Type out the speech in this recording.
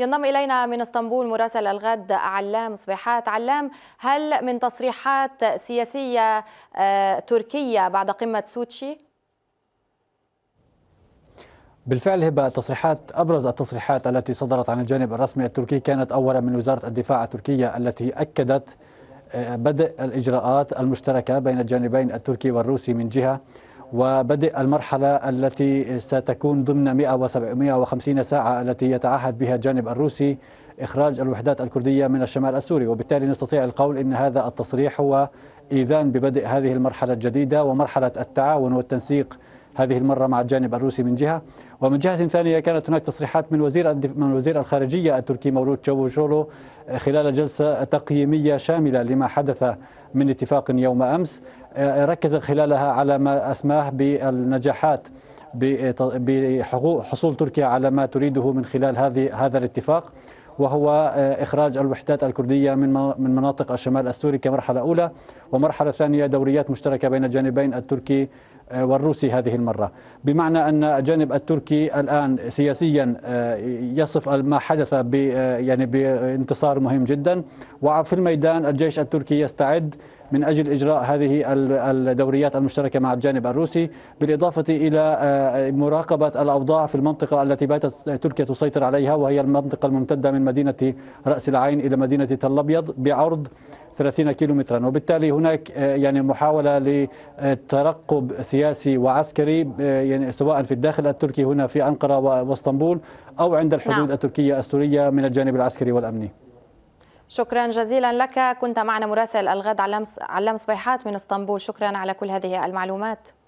ينضم إلينا من اسطنبول مراسل الغد علام صبيحات علام هل من تصريحات سياسية آه، تركية بعد قمة سوتشي؟ بالفعل هبة تصريحات أبرز التصريحات التي صدرت عن الجانب الرسمي التركي كانت أولا من وزارة الدفاع التركية التي أكدت آه، بدء الإجراءات المشتركة بين الجانبين التركي والروسي من جهة وبدء المرحلة التي ستكون ضمن 150 ساعة التي يتعهد بها الجانب الروسي إخراج الوحدات الكردية من الشمال السوري وبالتالي نستطيع القول أن هذا التصريح هو إيذان ببدء هذه المرحلة الجديدة ومرحلة التعاون والتنسيق هذه المرة مع الجانب الروسي من جهة ومن جهة ثانية كانت هناك تصريحات من وزير من وزير الخارجية التركي مولود شوشولو آه، خلال جلسة تقييمية شاملة لما حدث من اتفاق يوم أمس آه، آه، ركز خلالها على ما أسماه بالنجاحات بحصول تركيا على ما تريده من خلال هذه هذا الاتفاق وهو آه، إخراج الوحدات الكردية من من مناطق الشمال السوري كمرحلة أولى ومرحلة ثانية دوريات مشتركة بين الجانبين التركي آه، والروسي هذه المرة بمعنى أن الجانب التركي الآن سياسيا آه، يصف ما حدث يعني بانتصار مهم جدا وفي الميدان الجيش التركي يستعد من أجل إجراء هذه الدوريات المشتركة مع الجانب الروسي بالإضافة إلى آه، مراقبة الأوضاع في المنطقة التي باتت تركيا تسيطر عليها وهي المنطقة الممتدة من مدينة رأس العين إلى مدينة تل أبيض بعرض 30 كيلو مترا وبالتالي هناك آه، يعني محاولة لترقب سياسي وعسكري آه، يعني سواء في الداخل التركي هنا في أنقرة واسطنبول أو عند الحدود نعم. التركية السورية من الجانب العسكري والأمني شكرا جزيلا لك كنت معنا مراسل الغد علام صبيحات من اسطنبول شكرا على كل هذه المعلومات